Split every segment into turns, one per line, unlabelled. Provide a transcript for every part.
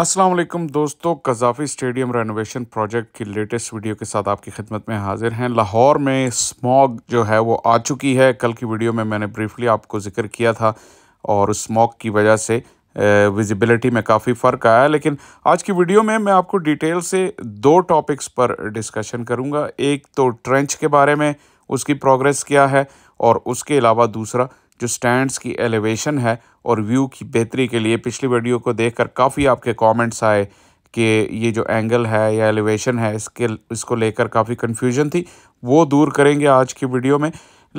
असलम दोस्तों Gaddafi stadium renovation project की latest video के साथ आपकी खिदमत में हाजिर हैं लाहौर में स्मॉग जो है वो आ चुकी है कल की वीडियो में मैंने ब्रीफली आपको जिक्र किया था और स्मॉग की वजह से विजिबिलिटी में काफ़ी फ़र्क आया लेकिन आज की वीडियो में मैं आपको डिटेल से दो टॉपिक्स पर डिस्कशन करूँगा एक तो ट्रेंच के बारे में उसकी प्रोग्रेस क्या है और उसके अलावा दूसरा जो स्टैंड्स की एलिवेशन है और व्यू की बेहतरी के लिए पिछली वीडियो को देखकर काफ़ी आपके कमेंट्स आए कि ये जो एंगल है या एलिवेशन है इसके इसको लेकर काफ़ी कन्फ्यूजन थी वो दूर करेंगे आज की वीडियो में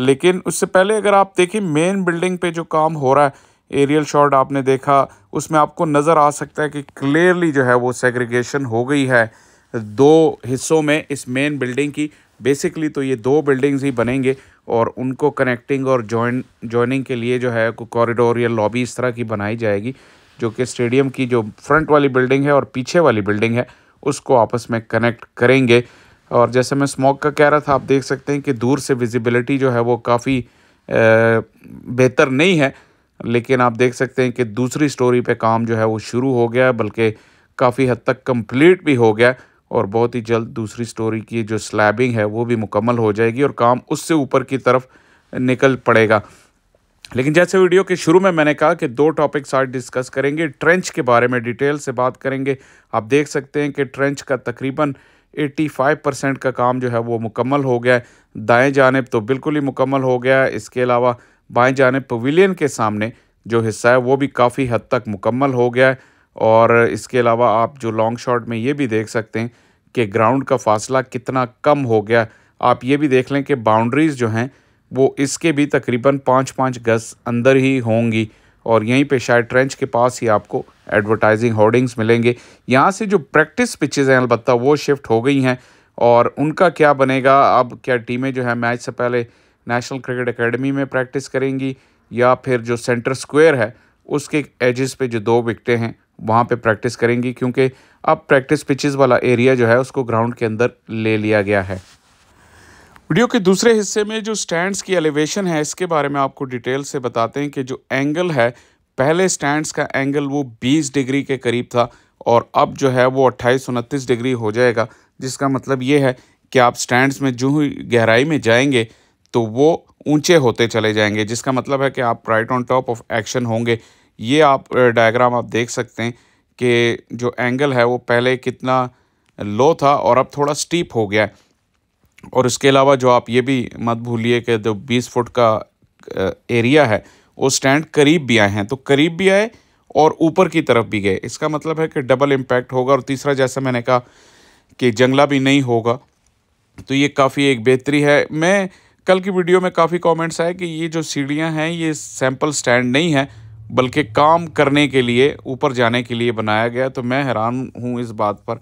लेकिन उससे पहले अगर आप देखें मेन बिल्डिंग पे जो काम हो रहा है एरियल शॉट आपने देखा उसमें आपको नज़र आ सकता है कि क्लियरली जो है वो सेग्रीगेशन हो गई है दो हिस्सों में इस मेन बिल्डिंग की बेसिकली तो ये दो बिल्डिंग्स ही बनेंगे और उनको कनेक्टिंग और जॉइन जॉइनिंग के लिए जो है कॉरिडोर या लॉबी इस तरह की बनाई जाएगी जो कि स्टेडियम की जो फ्रंट वाली बिल्डिंग है और पीछे वाली बिल्डिंग है उसको आपस में कनेक्ट करेंगे और जैसे मैं स्मॉक का कह रहा था आप देख सकते हैं कि दूर से विजिबिलिटी जो है वो काफ़ी बेहतर नहीं है लेकिन आप देख सकते हैं कि दूसरी स्टोरी पे काम जो है वो शुरू हो गया बल्कि काफ़ी हद तक कंप्लीट भी हो गया है और बहुत ही जल्द दूसरी स्टोरी की जो स्लैबिंग है वो भी मुकम्मल हो जाएगी और काम उससे ऊपर की तरफ निकल पड़ेगा लेकिन जैसे वीडियो के शुरू में मैंने कहा कि दो टॉपिक्स आज डिस्कस करेंगे ट्रेंच के बारे में डिटेल से बात करेंगे आप देख सकते हैं कि ट्रेंच का तकरीबन 85 परसेंट का काम जो है वो मुकम्मल हो गया है दाएँ जानब तो बिल्कुल ही मुकम्मल हो गया है इसके अलावा बाएँ जानब पविलियन के सामने जो हिस्सा है वो भी काफ़ी हद तक मुकम्मल हो गया है और इसके अलावा आप जो लॉन्ग शॉट में ये भी देख सकते हैं कि ग्राउंड का फासला कितना कम हो गया आप ये भी देख लें कि बाउंड्रीज़ जो हैं वो इसके भी तकरीबन पाँच पाँच गज़ अंदर ही होंगी और यहीं पे शायद ट्रेंच के पास ही आपको एडवर्टाइजिंग होर्डिंग्स मिलेंगे यहाँ से जो प्रैक्टिस पिचेज़ हैं अलबत्त वो शिफ्ट हो गई हैं और उनका क्या बनेगा अब क्या टीमें जो है मैच से पहले नेशनल क्रिकेट अकेडमी में प्रैक्टिस करेंगी या फिर जो सेंटर स्क्वायर है उसके एजेस पे जो दो विकटें हैं वहाँ पे प्रैक्टिस करेंगी क्योंकि अब प्रैक्टिस पिचेस वाला एरिया जो है उसको ग्राउंड के अंदर ले लिया गया है वीडियो के दूसरे हिस्से में जो स्टैंड्स की एलिवेशन है इसके बारे में आपको डिटेल से बताते हैं कि जो एंगल है पहले स्टैंड्स का एंगल वो 20 डिग्री के करीब था और अब जो है वो अट्ठाईस उनतीस डिग्री हो जाएगा जिसका मतलब ये है कि आप स्टैंड्स में जो ही गहराई में जाएंगे तो वो ऊंचे होते चले जाएंगे जिसका मतलब है कि आप right on top of action होंगे ये आप डायग्राम आप देख सकते हैं कि जो एंगल है वो पहले कितना लो था और अब थोड़ा स्टीप हो गया है और इसके अलावा जो आप ये भी मत भूलिए कि जो 20 फुट का एरिया है वो स्टैंड करीब भी आए हैं तो करीब भी आए और ऊपर की तरफ भी गए इसका मतलब है कि डबल इम्पैक्ट होगा और तीसरा जैसा मैंने कहा कि जंगला भी नहीं होगा तो ये काफ़ी एक बेहतरी है मैं कल की वीडियो में काफ़ी कमेंट्स आए कि ये जो सीढ़ियाँ हैं ये सैंपल स्टैंड नहीं है बल्कि काम करने के लिए ऊपर जाने के लिए बनाया गया तो मैं हैरान हूँ इस बात पर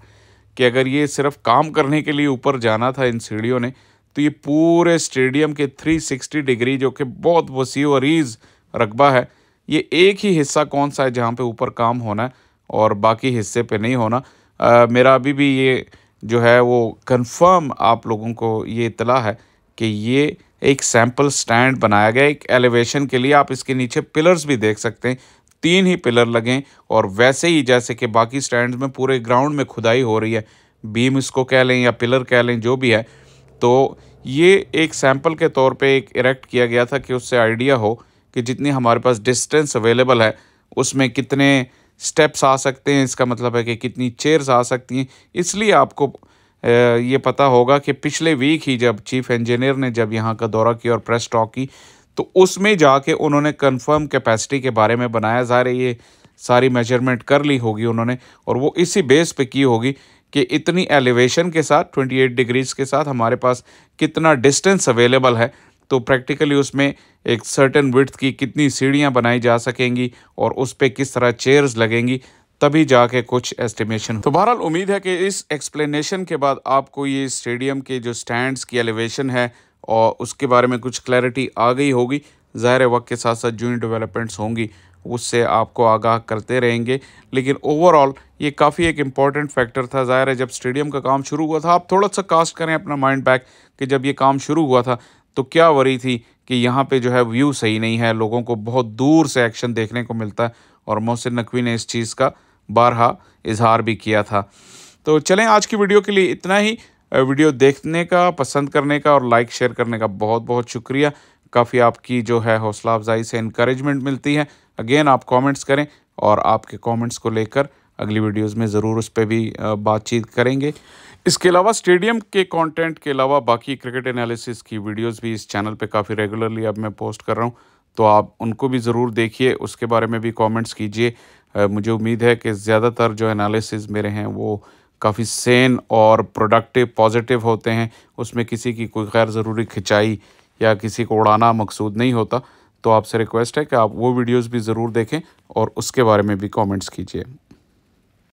कि अगर ये सिर्फ काम करने के लिए ऊपर जाना था इन सीढ़ियों ने तो ये पूरे स्टेडियम के 360 डिग्री जो कि बहुत वसी वरीज रकबा है ये एक ही हिस्सा कौन सा है जहाँ पे ऊपर काम होना है और बाकी हिस्से पे नहीं होना आ, मेरा अभी भी ये जो है वो कंफर्म आप लोगों को ये इतला है कि ये एक सैम्पल स्टैंड बनाया गया एक एलिवेशन के लिए आप इसके नीचे पिलर्स भी देख सकते हैं तीन ही पिलर लगें और वैसे ही जैसे कि बाकी स्टैंड में पूरे ग्राउंड में खुदाई हो रही है बीम इसको कह लें या पिलर कह लें जो भी है तो ये एक सैम्पल के तौर पे एक इरेक्ट किया गया था कि उससे आइडिया हो कि जितनी हमारे पास डिस्टेंस अवेलेबल है उसमें कितने स्टेप्स आ सकते हैं इसका मतलब है कि कितनी चेयर्स आ सकती हैं इसलिए आपको ये पता होगा कि पिछले वीक ही जब चीफ इंजीनियर ने जब यहाँ का दौरा किया और प्रेस टॉक की तो उसमें जाके उन्होंने कंफर्म कैपेसिटी के बारे में बनाया जा रही है सारी मेजरमेंट कर ली होगी उन्होंने और वो इसी बेस पे की होगी कि इतनी एलिवेशन के साथ 28 डिग्रीज के साथ हमारे पास कितना डिस्टेंस अवेलेबल है तो प्रैक्टिकली उसमें एक सर्टन विथ की कितनी सीढ़ियाँ बनाई जा सकेंगी और उस पर किस तरह चेयर्स लगेंगी तभी जाके कुछ एस्टिमेशन तो बहरहाल उम्मीद है कि इस एक्सप्लेनेशन के बाद आपको ये स्टेडियम के जो स्टैंड्स की एलिवेशन है और उसके बारे में कुछ क्लैरिटी आ गई होगी ज़ाहिर वक्त के साथ साथ जूनियर डेवलपमेंट्स होंगी उससे आपको आगाह करते रहेंगे लेकिन ओवरऑल ये काफ़ी एक इम्पॉर्टेंट फैक्टर था ज़ाहिर है जब स्टेडियम का काम शुरू हुआ था आप थोड़ा सा कास्ट करें अपना माइंड बैक कि जब ये काम शुरू हुआ था तो क्या वरी थी कि यहाँ पे जो है व्यू सही नहीं है लोगों को बहुत दूर से एक्शन देखने को मिलता है और मोहसिन नकवी ने इस चीज़ का बारहा इजहार भी किया था तो चलें आज की वीडियो के लिए इतना ही वीडियो देखने का पसंद करने का और लाइक शेयर करने का बहुत बहुत शुक्रिया काफ़ी आपकी जो है हौसला अफजाई से इनक्रेजमेंट मिलती है अगेन आप कमेंट्स करें और आपके कमेंट्स को लेकर अगली वीडियोस में ज़रूर उस पर भी बातचीत करेंगे इसके अलावा स्टेडियम के कंटेंट के अलावा बाकी क्रिकेट एनालिसिस की वीडियोस भी इस चैनल पे काफ़ी रेगुलरली अब मैं पोस्ट कर रहा हूँ तो आप उनको भी ज़रूर देखिए उसके बारे में भी कमेंट्स कीजिए मुझे उम्मीद है कि ज़्यादातर जो एनालिसिस मेरे हैं वो काफ़ी सेन और प्रोडक्टिव पॉजिटिव होते हैं उसमें किसी की कोई गैर ज़रूरी खिंचाई या किसी को उड़ाना मकसूद नहीं होता तो आपसे रिक्वेस्ट है कि आप वो वीडियोस भी ज़रूर देखें और उसके बारे में भी कमेंट्स कीजिए